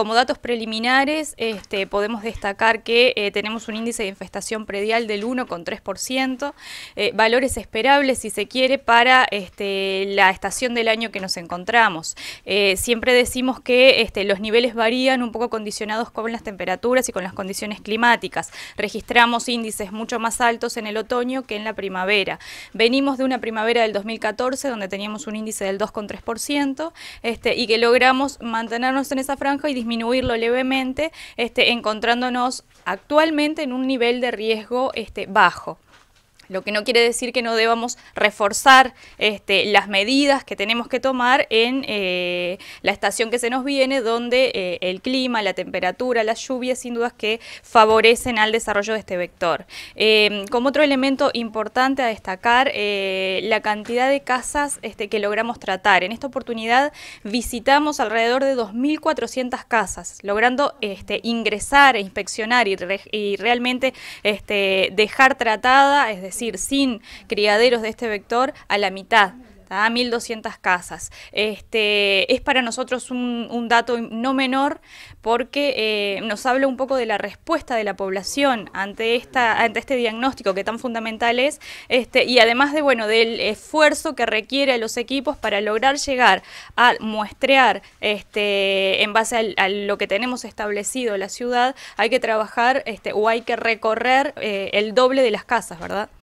como datos preliminares, este, podemos destacar que eh, tenemos un índice de infestación predial del 1,3%, eh, valores esperables, si se quiere, para este, la estación del año que nos encontramos. Eh, siempre decimos que este, los niveles varían un poco condicionados con las temperaturas y con las condiciones climáticas. Registramos índices mucho más altos en el otoño que en la primavera. Venimos de una primavera del 2014 donde teníamos un índice del 2,3% y que logramos mantenernos en esa franja y disminuir disminuirlo levemente, este, encontrándonos actualmente en un nivel de riesgo este, bajo lo que no quiere decir que no debamos reforzar este, las medidas que tenemos que tomar en eh, la estación que se nos viene, donde eh, el clima, la temperatura, las lluvias, sin dudas que favorecen al desarrollo de este vector. Em, como otro elemento importante a destacar, eh, la cantidad de casas este, que logramos tratar. En esta oportunidad visitamos alrededor de 2.400 casas, logrando este, ingresar, e inspeccionar y, realmente este, dejar tratada, es decir, decir, sin criaderos de este vector, a la mitad a 1.200 casas. Este, es para nosotros un, dato no menor porque eh, nos habla un poco de la respuesta de la población ante, esta, ante este diagnóstico que tan fundamental es este, y además de, bueno, del esfuerzo que requiere a los equipos para lograr llegar a muestrear este, en base a, lo que tenemos establecido la ciudad, hay que trabajar este, o hay que recorrer eh, el doble de las casas, ¿verdad?